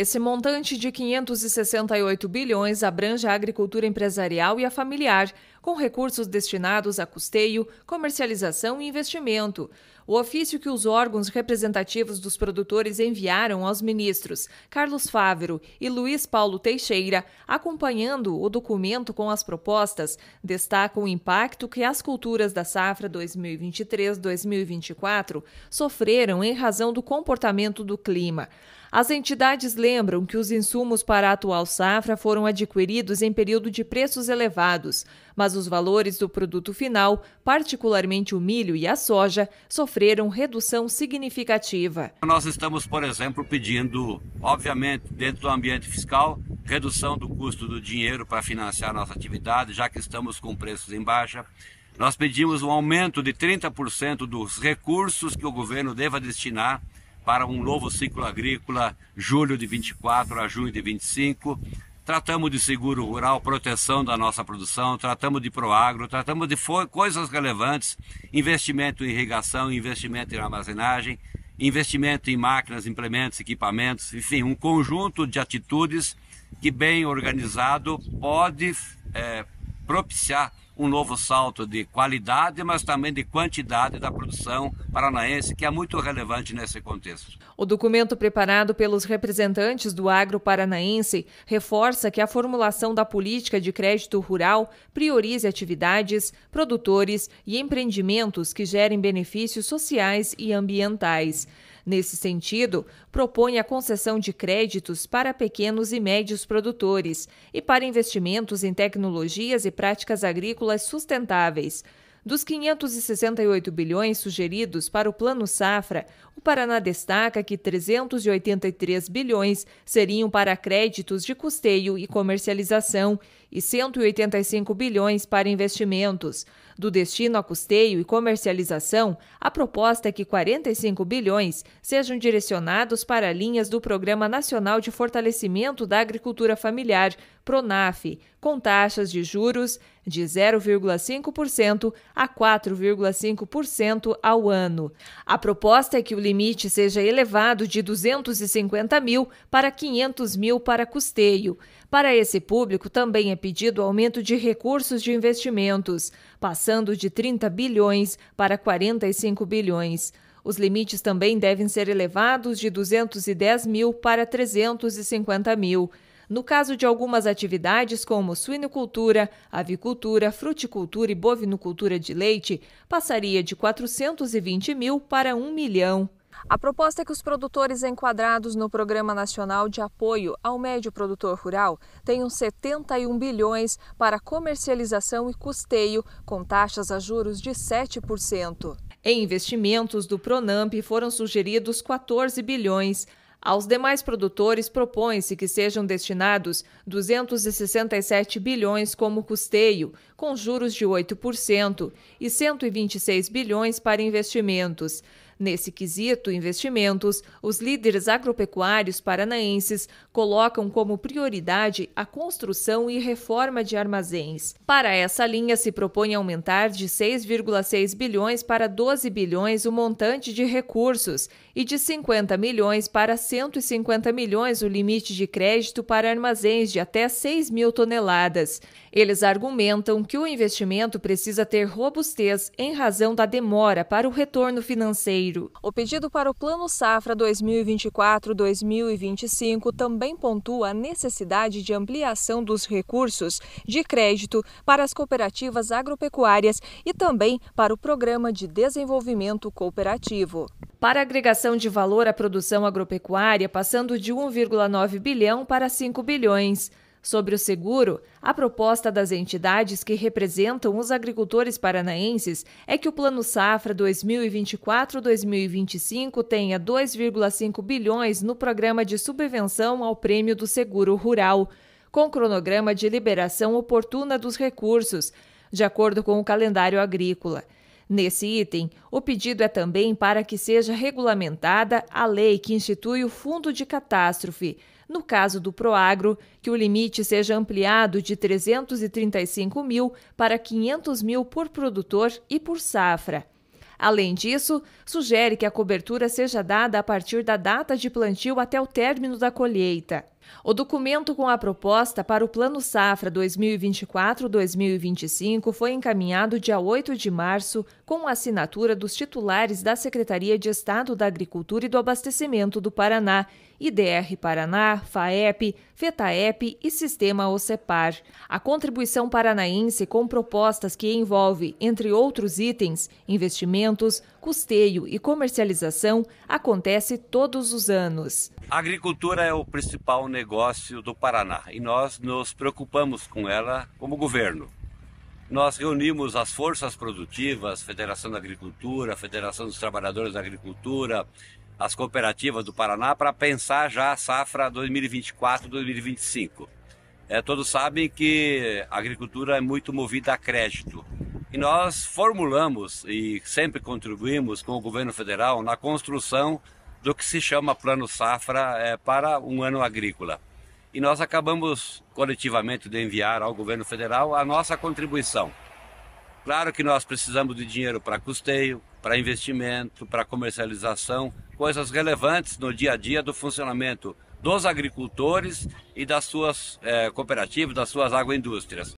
Esse montante de 568 bilhões abrange a agricultura empresarial e a familiar, com recursos destinados a custeio, comercialização e investimento. O ofício que os órgãos representativos dos produtores enviaram aos ministros Carlos Fávero e Luiz Paulo Teixeira, acompanhando o documento com as propostas, destaca o impacto que as culturas da safra 2023-2024 sofreram em razão do comportamento do clima. As entidades lembram que os insumos para a atual safra foram adquiridos em período de preços elevados mas os valores do produto final, particularmente o milho e a soja, sofreram redução significativa. Nós estamos, por exemplo, pedindo, obviamente, dentro do ambiente fiscal, redução do custo do dinheiro para financiar nossa atividade, já que estamos com preços em baixa. Nós pedimos um aumento de 30% dos recursos que o governo deva destinar para um novo ciclo agrícola, julho de 24 a junho de 25. Tratamos de seguro rural, proteção da nossa produção, tratamos de proagro, tratamos de coisas relevantes, investimento em irrigação, investimento em armazenagem, investimento em máquinas, implementos, equipamentos, enfim, um conjunto de atitudes que bem organizado pode é, propiciar um novo salto de qualidade, mas também de quantidade da produção paranaense, que é muito relevante nesse contexto. O documento preparado pelos representantes do agro paranaense reforça que a formulação da política de crédito rural priorize atividades, produtores e empreendimentos que gerem benefícios sociais e ambientais. Nesse sentido, propõe a concessão de créditos para pequenos e médios produtores e para investimentos em tecnologias e práticas agrícolas sustentáveis. Dos 568 bilhões sugeridos para o Plano Safra, o Paraná destaca que 383 bilhões seriam para créditos de custeio e comercialização e 185 bilhões para investimentos. Do destino a custeio e comercialização, a proposta é que 45 bilhões sejam direcionados para linhas do Programa Nacional de Fortalecimento da Agricultura Familiar, PRONAF, com taxas de juros de 0,5% a 4,5% ao ano. A proposta é que o limite seja elevado de 250 mil para 500 mil para custeio. Para esse público, também é pedido aumento de recursos de investimentos, passando de 30 bilhões para 45 bilhões. Os limites também devem ser elevados de 210 mil para 350 mil. No caso de algumas atividades como suinocultura, avicultura, fruticultura e bovinocultura de leite, passaria de 420 mil para 1 milhão a proposta é que os produtores enquadrados no Programa Nacional de Apoio ao Médio Produtor Rural tenham 71 bilhões para comercialização e custeio, com taxas a juros de 7%. Em investimentos do Pronamp foram sugeridos 14 bilhões. Aos demais produtores propõe-se que sejam destinados 267 bilhões como custeio, com juros de 8%, e 126 bilhões para investimentos. Nesse quesito investimentos, os líderes agropecuários paranaenses colocam como prioridade a construção e reforma de armazéns. Para essa linha, se propõe aumentar de 6,6 bilhões para 12 bilhões o montante de recursos e de 50 milhões para 150 milhões o limite de crédito para armazéns de até 6 mil toneladas. Eles argumentam que o investimento precisa ter robustez em razão da demora para o retorno financeiro. O pedido para o Plano Safra 2024-2025 também pontua a necessidade de ampliação dos recursos de crédito para as cooperativas agropecuárias e também para o Programa de Desenvolvimento Cooperativo. Para agregação de valor à produção agropecuária, passando de 1,9 bilhão para 5 bilhões. Sobre o seguro, a proposta das entidades que representam os agricultores paranaenses é que o Plano Safra 2024-2025 tenha 2,5 bilhões no programa de subvenção ao prêmio do seguro rural, com cronograma de liberação oportuna dos recursos, de acordo com o calendário agrícola. Nesse item, o pedido é também para que seja regulamentada a lei que institui o Fundo de Catástrofe. No caso do Proagro, que o limite seja ampliado de 335 mil para 500 mil por produtor e por safra. Além disso, sugere que a cobertura seja dada a partir da data de plantio até o término da colheita. O documento com a proposta para o Plano Safra 2024-2025 foi encaminhado dia 8 de março com a assinatura dos titulares da Secretaria de Estado da Agricultura e do Abastecimento do Paraná, IDR Paraná, FAEP, FETAEP e Sistema OCEPAR. A contribuição paranaense com propostas que envolve, entre outros itens, investimentos, custeio e comercialização, acontece todos os anos. A agricultura é o principal negócio do Paraná e nós nos preocupamos com ela como governo. Nós reunimos as forças produtivas, Federação da Agricultura, Federação dos Trabalhadores da Agricultura, as cooperativas do Paraná para pensar já a safra 2024-2025. É, todos sabem que a agricultura é muito movida a crédito. E nós formulamos e sempre contribuímos com o governo federal na construção do que se chama Plano Safra é, para um ano agrícola. E nós acabamos coletivamente de enviar ao governo federal a nossa contribuição. Claro que nós precisamos de dinheiro para custeio, para investimento, para comercialização, coisas relevantes no dia a dia do funcionamento dos agricultores e das suas é, cooperativas, das suas agroindústrias.